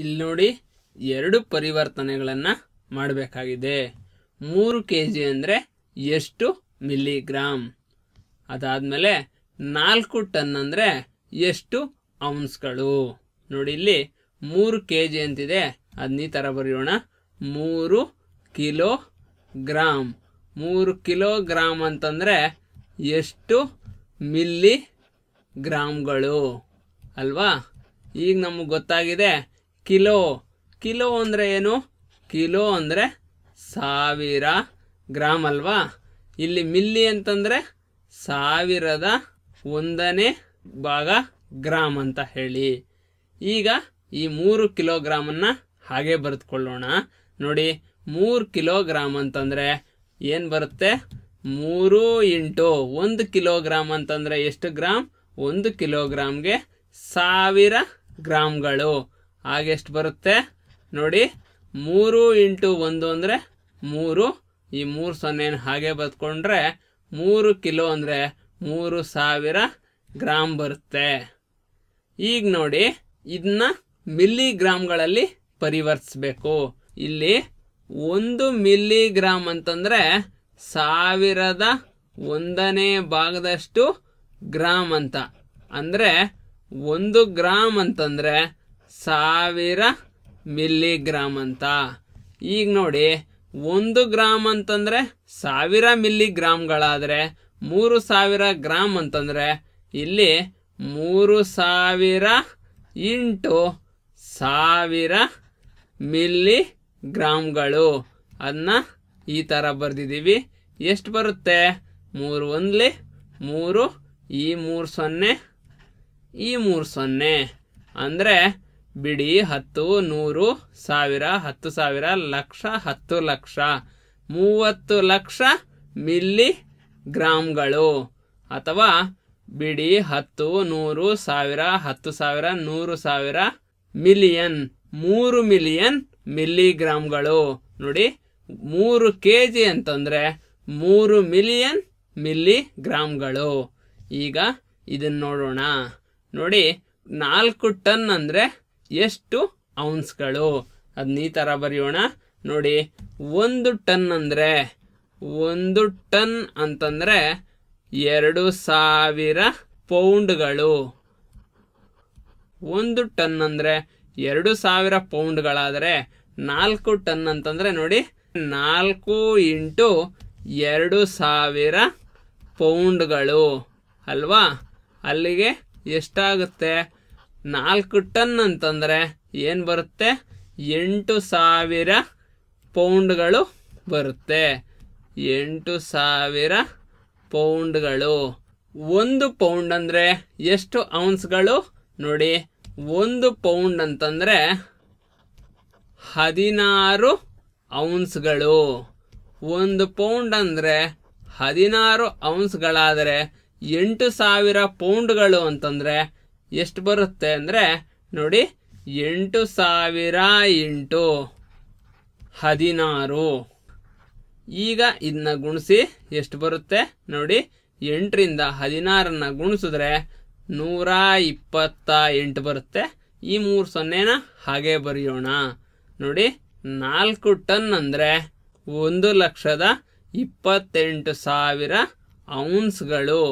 ಇಲ್ಲಿ ನೋಡಿ ಎರಡು ಪರಿವರ್ತನೆಗಳನ್ನು ಮಾಡಬೇಕಾಗಿದೆ ಮೂರು ಕೆ ಜಿ ಅಂದರೆ ಎಷ್ಟು ಗ್ರಾಮ್ ಅದಾದಮೇಲೆ ನಾಲ್ಕು ಟನ್ ಅಂದರೆ ಎಷ್ಟು ಔನ್ಸ್ಗಳು ನೋಡಿ ಇಲ್ಲಿ ಮೂರು ಕೆ ಜಿ ಅಂತಿದೆ ಅದನ್ನ ಈ ಥರ ಬರೆಯೋಣ ಮೂರು ಕಿಲೋ ಗ್ರಾಮ್ ಮೂರು ಕಿಲೋಗ್ರಾಮ್ ಅಂತಂದರೆ ಎಷ್ಟು ಮಿಲ್ಲಿ ಗ್ರಾಮ್ಗಳು ಅಲ್ವಾ ಈಗ ನಮಗೆ ಗೊತ್ತಾಗಿದೆ ಕಿಲೋ ಕಿಲೋ ಅಂದರೆ ಏನು ಕಿಲೋ ಅಂದರೆ ಸಾವಿರ ಗ್ರಾಮ್ ಅಲ್ವಾ ಇಲ್ಲಿ ಮಿಲ್ಲಿ ಅಂತಂದರೆ ಸಾವಿರದ ಒಂದನೇ ಭಾಗ ಗ್ರಾಮ್ ಅಂತ ಹೇಳಿ ಈಗ ಈ ಮೂರು ಕಿಲೋಗ್ರಾಮನ್ನು ಹಾಗೆ ಬರೆದುಕೊಳ್ಳೋಣ ನೋಡಿ ಮೂರು ಕಿಲೋಗ್ರಾಮ್ ಅಂತಂದರೆ ಏನು ಬರುತ್ತೆ ಮೂರು ಇಂಟು ಒಂದು ಕಿಲೋಗ್ರಾಮ್ ಅಂತಂದರೆ ಎಷ್ಟು ಗ್ರಾಮ್ ಒಂದು ಕಿಲೋಗ್ರಾಮ್ಗೆ ಸಾವಿರ ಗ್ರಾಮ್ಗಳು ಹಾಗೆಷ್ಟು ಬರುತ್ತೆ ನೋಡಿ ಮೂರು ಇಂಟು ಒಂದು ಅಂದರೆ ಮೂರು ಈ ಮೂರು ಸೊನ್ನೆನ ಹಾಗೆ ಬದ್ಕೊಂಡ್ರೆ ಮೂರು ಕಿಲೋ ಅಂದರೆ ಮೂರು ಸಾವಿರ ಗ್ರಾಮ್ ಬರುತ್ತೆ ಈಗ ನೋಡಿ ಇದನ್ನ ಮಿಲ್ಲಿಗ್ರಾಮ್ಗಳಲ್ಲಿ ಪರಿವರ್ತಿಸಬೇಕು ಇಲ್ಲಿ ಒಂದು ಮಿಲ್ಲಿಗ್ರಾಮ್ ಅಂತಂದರೆ ಸಾವಿರದ ಒಂದನೇ ಭಾಗದಷ್ಟು ಗ್ರಾಮ್ ಅಂತ ಅಂದರೆ ಒಂದು ಗ್ರಾಮ್ ಅಂತಂದರೆ ಸಾವಿರ ಮಿಲ್ಲಿಗ್ರಾಮ್ ಅಂತ ಈಗ ನೋಡಿ ಒಂದು ಗ್ರಾಮ್ ಅಂತಂದರೆ ಸಾವಿರ ಮಿಲ್ಲಿಗ್ರಾಮ್ಗಳಾದರೆ ಮೂರು ಸಾವಿರ ಗ್ರಾಮ್ ಅಂತಂದರೆ ಇಲ್ಲಿ ಮೂರು ಸಾವಿರ ಇಂಟು ಸಾವಿರ ಮಿಲ್ಲಿ ಗ್ರಾಮ್ಗಳು ಅದನ್ನ ಈ ಥರ ಬರೆದಿದ್ದೀವಿ ಎಷ್ಟು ಬರುತ್ತೆ ಮೂರು ಒಂದ್ಲಿ ಮೂರು ಈ ಮೂರು ಸೊನ್ನೆ ಈ ಮೂರು ಸೊನ್ನೆ ಅಂದರೆ ಬಿಡಿ ಹತ್ತು ನೂರು ಸಾವಿರ ಹತ್ತು ಸಾವಿರ ಲಕ್ಷ ಹತ್ತು ಲಕ್ಷ ಮೂವತ್ತು ಲಕ್ಷ ಮಿಲ್ಲಿ ಗ್ರಾಮ್ಗಳು ಅಥವಾ ಬಿಡಿ ಹತ್ತು ನೂರು ಸಾವಿರ ಹತ್ತು ಸಾವಿರ ನೂರು ಸಾವಿರ ಮಿಲಿಯನ್ ಮೂರು ಮಿಲಿಯನ್ ಮಿಲ್ಲಿಗ್ರಾಮ್ಗಳು ನೋಡಿ ಮೂರು ಕೆ ಜಿ ಅಂತಂದರೆ ಮೂರು ಮಿಲಿಯನ್ ಮಿಲ್ಲಿಗ್ರಾಮ್ಗಳು ಈಗ ಇದನ್ನು ನೋಡೋಣ ನೋಡಿ ನಾಲ್ಕು ಟನ್ ಅಂದರೆ ಎಷ್ಟು ಔನ್ಸ್ಗಳು ಅದನ್ನ ಈ ಥರ ಬರೆಯೋಣ ನೋಡಿ ಒಂದು ಟನ್ ಅಂದರೆ ಒಂದು ಟನ್ ಅಂತಂದರೆ ಎರಡು ಸಾವಿರ ಪೌಂಡ್ಗಳು ಒಂದು ಟನ್ ಅಂದರೆ ಎರಡು ಸಾವಿರ ಪೌಂಡ್ಗಳಾದರೆ ನಾಲ್ಕು ಟನ್ ಅಂತಂದರೆ ನೋಡಿ ನಾಲ್ಕು ಇಂಟು ಎರಡು ಸಾವಿರ ಪೌಂಡ್ಗಳು ಅಲ್ವಾ ಅಲ್ಲಿಗೆ ಎಷ್ಟಾಗುತ್ತೆ ನಾಲ್ಕು ಟನ್ ಅಂತಂದರೆ ಏನು ಬರುತ್ತೆ ಎಂಟು ಸಾವಿರ ಪೌಂಡ್ಗಳು ಬರುತ್ತೆ ಎಂಟು ಸಾವಿರ ಪೌಂಡ್ಗಳು ಒಂದು ಪೌಂಡ್ ಅಂದರೆ ಎಷ್ಟು ಔನ್ಸ್ಗಳು ನೋಡಿ ಒಂದು ಪೌಂಡ್ ಅಂತಂದರೆ ಹದಿನಾರು ಔನ್ಸ್ಗಳು ಒಂದು ಪೌಂಡ್ ಅಂದರೆ ಹದಿನಾರು ಔನ್ಸ್ಗಳಾದರೆ ಎಂಟು ಸಾವಿರ ಪೌಂಡ್ಗಳು ಅಂತಂದರೆ ಎಷ್ಟು ಬರುತ್ತೆ ಅಂದರೆ ನೋಡಿ ಎಂಟು ಸಾವಿರ ಎಂಟು ಹದಿನಾರು ಈಗ ಇದನ್ನ ಗುಣಿಸಿ ಎಷ್ಟು ಬರುತ್ತೆ ನೋಡಿ ಎಂಟರಿಂದ ಹದಿನಾರನ್ನು ಗುಣಿಸಿದ್ರೆ ನೂರ ಇಪ್ಪತ್ತ ಎಂಟು ಬರುತ್ತೆ ಈ ಮೂರು ಸೊನ್ನೆನ ಹಾಗೆ ಬರೆಯೋಣ ನೋಡಿ ನಾಲ್ಕು ಟನ್ ಅಂದರೆ ಒಂದು ಲಕ್ಷದ ಇಪ್ಪತ್ತೆಂಟು ಸಾವಿರ ಔನ್ಸ್ಗಳು